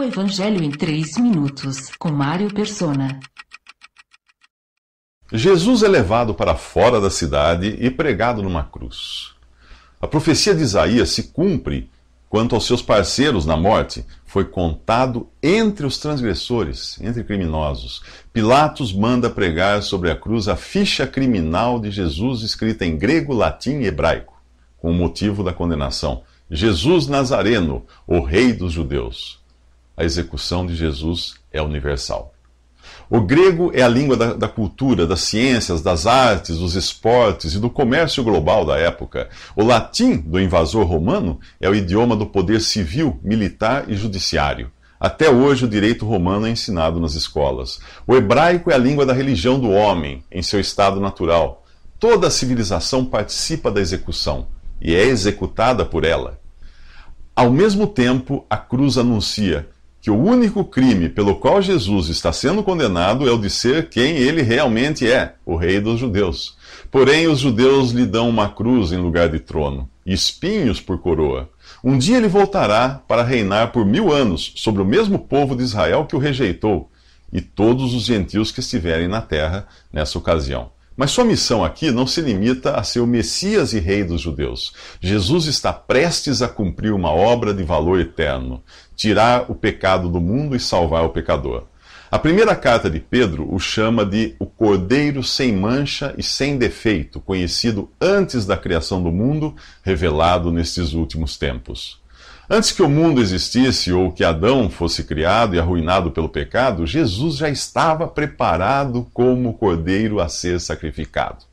O Evangelho em 3 minutos, com Mário Persona. Jesus é levado para fora da cidade e pregado numa cruz. A profecia de Isaías se cumpre quanto aos seus parceiros na morte. Foi contado entre os transgressores, entre criminosos. Pilatos manda pregar sobre a cruz a ficha criminal de Jesus escrita em grego, latim e hebraico, com o motivo da condenação. Jesus Nazareno, o Rei dos Judeus a execução de Jesus é universal. O grego é a língua da, da, cultura, das ciências, das artes, dos esportes e do comércio global da época. O latim do invasor romano é o idioma do poder civil, militar e judiciário. Até hoje, o direito romano é ensinado nas escolas. O hebraico é a língua da religião do homem, em seu estado natural. Toda a civilização participa da execução e é executada por ela. Ao mesmo tempo, a cruz anuncia que o único crime pelo qual Jesus está sendo condenado é o de ser quem ele realmente é, o rei dos judeus. Porém, os judeus lhe dão uma cruz em lugar de trono, e espinhos por coroa. Um dia ele voltará para reinar por mil anos sobre o mesmo povo de Israel que o rejeitou, e todos os gentios que estiverem na terra nessa ocasião. Mas sua missão aqui não se limita a ser o Messias e Rei dos judeus. Jesus está prestes a cumprir uma obra de valor eterno tirar o pecado do mundo e salvar o pecador. A primeira carta de Pedro o chama de o Cordeiro sem mancha e sem defeito, conhecido antes da criação do mundo, revelado nestes últimos tempos. Antes que o mundo existisse ou que Adão fosse criado e arruinado pelo pecado, Jesus já estava preparado como cordeiro a ser sacrificado.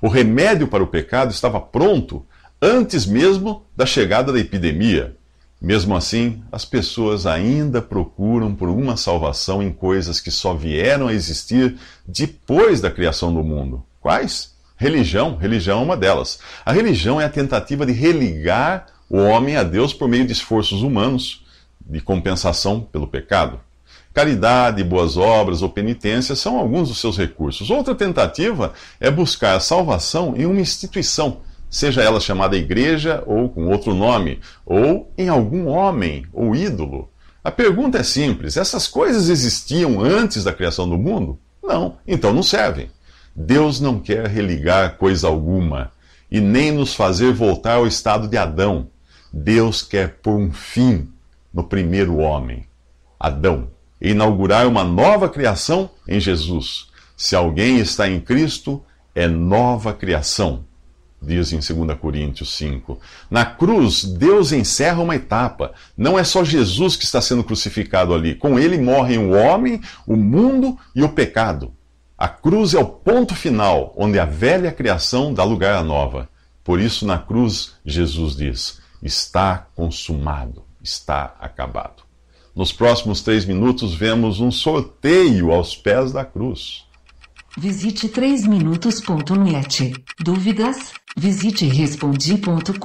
O remédio para o pecado estava pronto antes mesmo da chegada da epidemia. Mesmo assim, as pessoas ainda procuram por uma salvação em coisas que só vieram a existir depois da criação do mundo. Quais? Religião. Religião é uma delas. A religião é a tentativa de religar o homem a é Deus por meio de esforços humanos de compensação pelo pecado. Caridade, boas obras ou penitência são alguns dos seus recursos. Outra tentativa é buscar a salvação em uma instituição, seja ela chamada igreja ou com outro nome, ou em algum homem ou ídolo. A pergunta é simples: essas coisas existiam antes da criação do mundo? Não, então não servem. Deus não quer religar coisa alguma e nem nos fazer voltar ao estado de Adão Deus quer pôr um fim no primeiro homem, Adão, e inaugurar uma nova criação em Jesus. Se alguém está em Cristo, é nova criação, diz em 2 Coríntios 5. Na cruz, Deus encerra uma etapa. Não é só Jesus que está sendo crucificado ali. Com ele morrem o homem, o mundo e o pecado. A cruz é o ponto final, onde a velha criação dá lugar à nova. Por isso, na cruz, Jesus diz: Está consumado, está acabado. Nos próximos três minutos, vemos um sorteio aos pés da cruz. Visite 3minutos.net. Dúvidas? Visite Respondi.com.br.